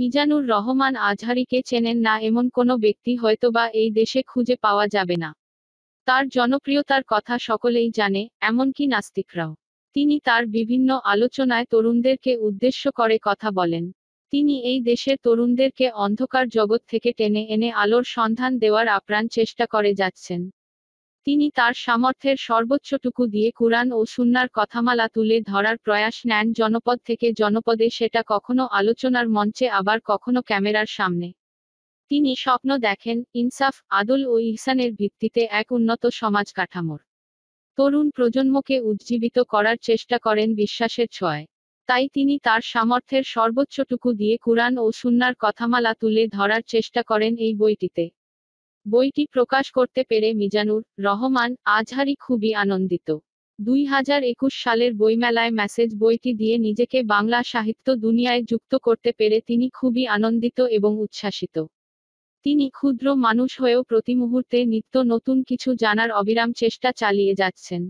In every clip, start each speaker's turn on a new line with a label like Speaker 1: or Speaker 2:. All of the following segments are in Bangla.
Speaker 1: মিজানুর রহমান আজহারিকে চেনেন না এমন কোনো ব্যক্তি হয়তোবা এই দেশে খুঁজে পাওয়া যাবে না তার জনপ্রিয়তার কথা সকলেই জানে এমনকি নাস্তিকরাও তিনি তার বিভিন্ন আলোচনায় তরুণদেরকে উদ্দেশ্য করে কথা বলেন তিনি এই দেশের তরুণদেরকে অন্ধকার জগৎ থেকে টেনে এনে আলোর সন্ধান দেওয়ার আপ্রাণ চেষ্টা করে যাচ্ছেন তিনি তার সামর্থ্যের সর্বোচ্চটুকু দিয়ে কুরআন ও সুন্নার কথামালা তুলে ধরার প্রয়াস নেন জনপদ থেকে জনপদে সেটা কখনো আলোচনার মঞ্চে আবার কখনো ক্যামেরার সামনে তিনি স্বপ্ন দেখেন ইনসাফ আদল ও ইহসানের ভিত্তিতে এক উন্নত সমাজ কাঠামোর তরুণ প্রজন্মকে উজ্জীবিত করার চেষ্টা করেন বিশ্বাসের ছয় তাই তিনি তার সামর্থ্যের সর্বোচ্চটুকু দিয়ে কুরআন ও সুন্নার কথামালা তুলে ধরার চেষ্টা করেন এই বইটিতে বইটি প্রকাশ করতে পেরে মিজানুর রহমান আজহারি খুবই আনন্দিত দুই হাজার একুশ সালের বইমেলায় মেসেজ বইটি দিয়ে নিজেকে বাংলা সাহিত্য দুনিয়ায় যুক্ত করতে পেরে তিনি খুবই আনন্দিত এবং উচ্ছ্বাসিত তিনি ক্ষুদ্র মানুষ হয়েও প্রতি মুহূর্তে নিত্য নতুন কিছু জানার অবিরাম চেষ্টা চালিয়ে যাচ্ছেন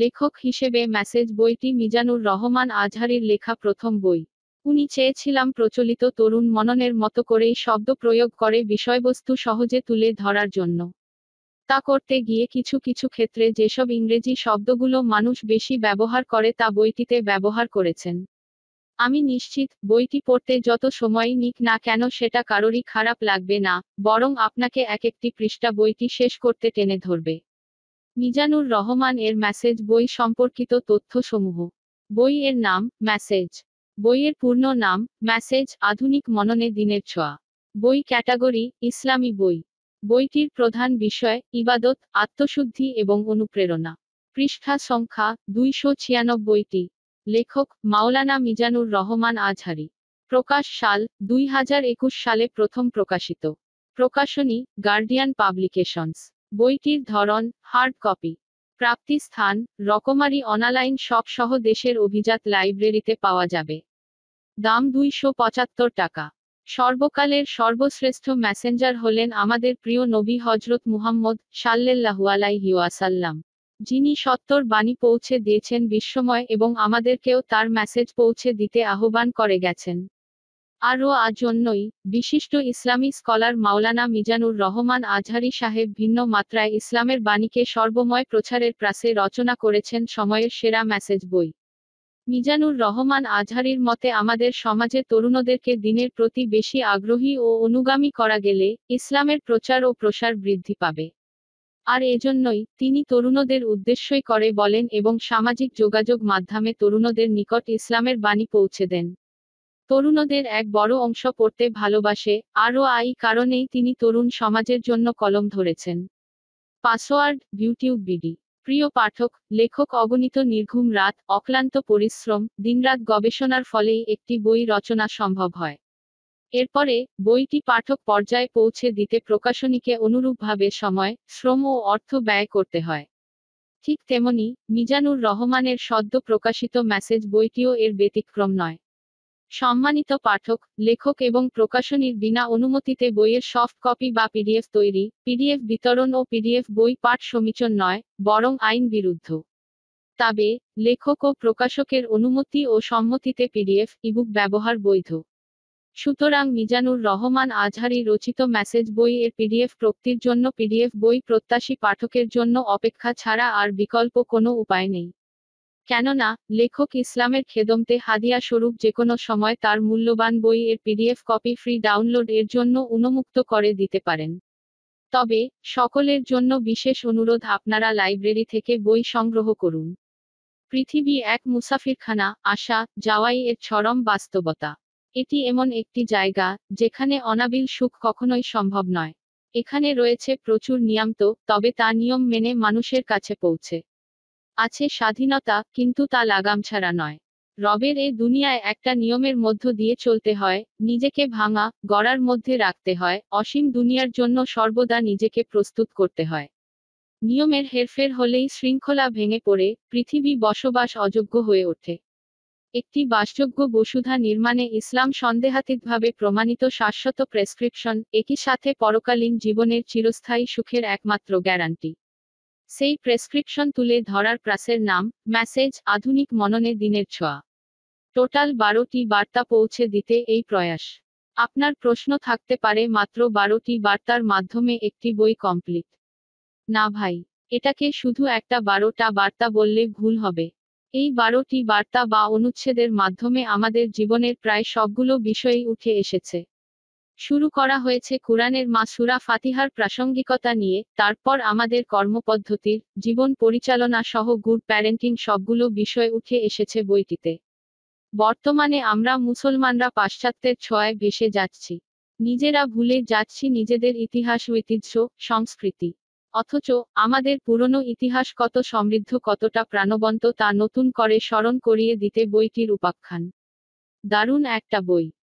Speaker 1: লেখক হিসেবে মেসেজ বইটি মিজানুর রহমান আজহারির লেখা প্রথম বই উনি চেয়েছিলাম প্রচলিত তরুণ মননের মতো করেই শব্দ প্রয়োগ করে বিষয়বস্তু সহজে তুলে ধরার জন্য তা করতে গিয়ে কিছু কিছু ক্ষেত্রে যেসব ইংরেজি শব্দগুলো মানুষ বেশি ব্যবহার করে তা বইটিতে ব্যবহার করেছেন আমি নিশ্চিত বইটি পড়তে যত সময় নিক না কেন সেটা কারোরই খারাপ লাগবে না বরং আপনাকে এক একটি পৃষ্ঠা বইটি শেষ করতে টেনে ধরবে মিজানুর রহমান এর মেসেজ বই সম্পর্কিত তথ্যসমূহ বই এর নাম মেসেজ বইয়ের পূর্ণ নাম ম্যাসেজ আধুনিক মননে দিনের ছোঁয়া বই ক্যাটাগরি ইসলামী বই বইটির প্রধান বিষয় ইবাদত আত্মশুদ্ধি এবং অনুপ্রেরণা পৃষ্ঠা সংখ্যা দুইশো ছিয়ানব্বইটি লেখক মাওলানা মিজানুর রহমান আজহারি প্রকাশ সাল দুই সালে প্রথম প্রকাশিত প্রকাশনী গার্ডিয়ান পাবলিকেশনস বইটির ধরন হার্ড কপি প্রাপ্তি স্থান রকমারি অনালাইন শপ সহ দেশের অভিজাত লাইব্রেরিতে পাওয়া যাবে দাম দুইশো পঁচাত্তর টাকা সর্বকালের সর্বশ্রেষ্ঠ ম্যাসেঞ্জার হলেন আমাদের প্রিয় নবী হজরত মুহাম্মদ সাল্লাল্লাহু হিওয়াসাল্লাম যিনি সত্তর বাণী পৌঁছে দিয়েছেন বিশ্বময় এবং আমাদেরকেও তার মেসেজ পৌঁছে দিতে আহ্বান করে গেছেন আরও আজন্যই বিশিষ্ট ইসলামী স্কলার মাওলানা মিজানুর রহমান আজহারি সাহেব ভিন্ন মাত্রায় ইসলামের বাণীকে সর্বময় প্রচারের প্রাসে রচনা করেছেন সময়ের সেরা মেসেজ বই মিজানুর রহমান আজহারির মতে আমাদের সমাজে তরুণদেরকে দিনের প্রতি বেশি আগ্রহী ও অনুগামী করা গেলে ইসলামের প্রচার ও প্রসার বৃদ্ধি পাবে আর এজন্যই তিনি তরুণদের উদ্দেশ্যই করে বলেন এবং সামাজিক যোগাযোগ মাধ্যমে তরুণদের নিকট ইসলামের বাণী পৌঁছে দেন তরুণদের এক বড় অংশ পড়তে ভালোবাসে আরও আই কারণেই তিনি তরুণ সমাজের জন্য কলম ধরেছেন পাসওয়ার্ড ইউটিউব বিডি প্রিয় পাঠক লেখক অগণিত নির্ঘুম রাত অক্লান্ত পরিশ্রম দিনরাত গবেষণার ফলেই একটি বই রচনা সম্ভব হয় এরপরে বইটি পাঠক পর্যায়ে পৌঁছে দিতে প্রকাশনীকে অনুরূপভাবে সময় শ্রম ও অর্থ ব্যয় করতে হয় ঠিক তেমনি মিজানুর রহমানের সদ্য প্রকাশিত মেসেজ বইটিও এর ব্যতিক্রম নয় সম্মানিত পাঠক লেখক এবং প্রকাশনীর বিনা অনুমতিতে বইয়ের সফট কপি বা পিডিএফ তৈরি পিডিএফ বিতরণ ও পিডিএফ বই পাঠ সমীচন নয় বরং আইন বিরুদ্ধ তবে লেখক ও প্রকাশকের অনুমতি ও সম্মতিতে পিডিএফ ইবুক ব্যবহার বৈধ সুতরাং মিজানুর রহমান আজহারি রচিত মেসেজ বই এর পিডিএফ প্রক্তির জন্য পিডিএফ বই প্রত্যাশী পাঠকের জন্য অপেক্ষা ছাড়া আর বিকল্প কোনো উপায় নেই কেননা লেখক ইসলামের খেদমতে হাদিয়া স্বরূপ যেকোনো সময় তার মূল্যবান বই এর পিডিএফ কপি ফ্রি ডাউনলোড এর জন্য উন্মুক্ত করে দিতে পারেন তবে সকলের জন্য বিশেষ অনুরোধ আপনারা লাইব্রেরি থেকে বই সংগ্রহ করুন পৃথিবী এক মুসাফিরখানা আশা যাওয়াই এর চরম বাস্তবতা এটি এমন একটি জায়গা যেখানে অনাবিল সুখ কখনোই সম্ভব নয় এখানে রয়েছে প্রচুর নিয়ামত তবে তা নিয়ম মেনে মানুষের কাছে পৌঁছে আছে স্বাধীনতা কিন্তু তা লাগাম ছাড়া নয় রবের এ দুনিয়ায় একটা নিয়মের মধ্য দিয়ে চলতে হয় নিজেকে ভাঙা গড়ার মধ্যে রাখতে হয় অসীম দুনিয়ার জন্য সর্বদা নিজেকে প্রস্তুত করতে হয় নিয়মের হেরফের হলেই শৃঙ্খলা ভেঙে পড়ে পৃথিবী বসবাস অযোগ্য হয়ে ওঠে একটি বাসযোগ্য বসুধা নির্মাণে ইসলাম সন্দেহাতীতভাবে প্রমাণিত শাশ্বত প্রেসক্রিপশন একই সাথে পরকালীন জীবনের চিরস্থায়ী সুখের একমাত্র গ্যারান্টি সেই প্রেসক্রিপশন তুলে ধরার প্রাসের নাম ম্যাসেজ আধুনিক মননে দিনের ছোঁয়া টোটাল বারোটি বার্তা পৌঁছে দিতে এই প্রয়াস আপনার প্রশ্ন থাকতে পারে মাত্র বারোটি বার্তার মাধ্যমে একটি বই কমপ্লিট না ভাই এটাকে শুধু একটা বারোটা বার্তা বললে ভুল হবে এই বারোটি বার্তা বা অনুচ্ছেদের মাধ্যমে আমাদের জীবনের প্রায় সবগুলো বিষয়ই উঠে এসেছে শুরু করা হয়েছে কোরআনের মাসুরা ফাতিহার প্রাসঙ্গিকতা নিয়ে তারপর আমাদের কর্মপদ্ধতির জীবন পরিচালনা সহ গুড প্যারেন্টিং সবগুলো বিষয় উঠে এসেছে বইটিতে বর্তমানে আমরা মুসলমানরা পাশ্চাত্যের ছয় ভেসে যাচ্ছি নিজেরা ভুলে যাচ্ছি নিজেদের ইতিহাস ঐতিহ্য সংস্কৃতি অথচ আমাদের পুরনো ইতিহাস কত সমৃদ্ধ কতটা প্রাণবন্ত তা নতুন করে স্মরণ করিয়ে দিতে বইটির উপাখ্যান দারুণ একটা বই